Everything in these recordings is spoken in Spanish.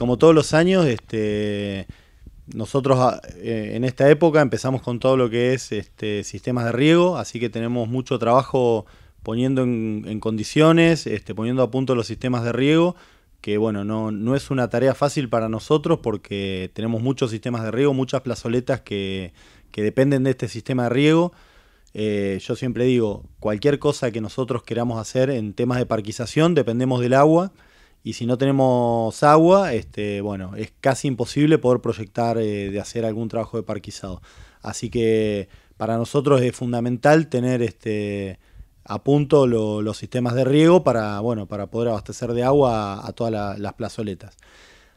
como todos los años, este, nosotros ah, eh, en esta época empezamos con todo lo que es este, sistemas de riego, así que tenemos mucho trabajo poniendo en, condiciones, este, poniendo a punto los sistemas de riego, que bueno, no, es una tarea fácil para nosotros porque tenemos muchos sistemas de riego, muchas plazoletas que, dependen de este sistema de riego. Eh, yo siempre digo, cualquier cosa que nosotros queramos hacer en temas de parquización, dependemos del agua y si no tenemos agua, este, bueno, es casi imposible poder proyectar eh, de hacer algún trabajo de parquizado. Así que para nosotros es fundamental tener este, a punto los sistemas de riego para, bueno, para poder abastecer de agua a, todas las plazoletas.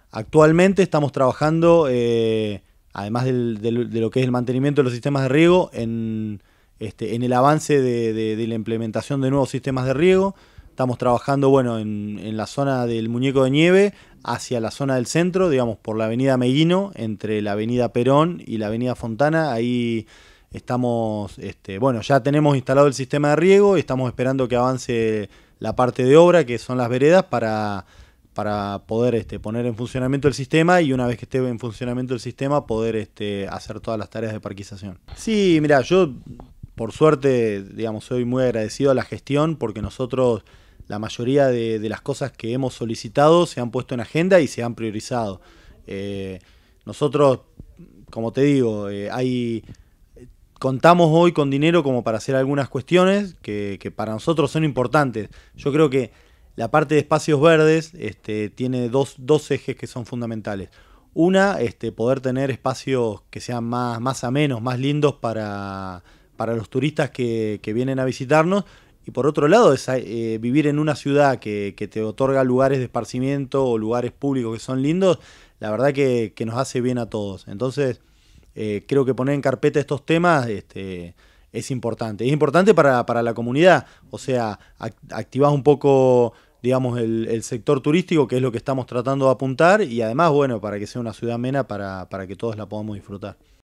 Actualmente estamos trabajando, eh, además de lo que es el mantenimiento de los sistemas de riego, en, este, el avance de la implementación de nuevos sistemas de riego. Estamos trabajando, bueno, en, la zona del Muñeco de Nieve, hacia la zona del centro, digamos, por la avenida Meguino, entre la avenida Perón y la avenida Fontana. Ahí estamos, este, bueno, ya tenemos instalado el sistema de riego y estamos esperando que avance la parte de obra, que son las veredas, para, para poder este, poner en funcionamiento el sistema y una vez que esté en funcionamiento el sistema, poder este, hacer todas las tareas de parquización. Sí, mira, yo por suerte, digamos, soy muy agradecido a la gestión porque nosotros la mayoría de, las cosas que hemos solicitado se han puesto en agenda y se han priorizado. Eh, nosotros, como te digo, eh, hay, contamos hoy con dinero como para hacer algunas cuestiones que, para nosotros son importantes. Yo creo que la parte de espacios verdes este, tiene dos, ejes que son fundamentales. Una, este, poder tener espacios que sean más, más amenos, más lindos para para los turistas que, vienen a visitarnos. Y por otro lado, eh, vivir en una ciudad que, te otorga lugares de esparcimiento o lugares públicos que son lindos, la verdad que, nos hace bien a todos. Entonces, eh, creo que poner en carpeta estos temas este, es importante. Es importante para, la comunidad, o sea, activar un poco digamos, el, sector turístico, que es lo que estamos tratando de apuntar, y además, bueno, para que sea una ciudad amena, para que todos la podamos disfrutar.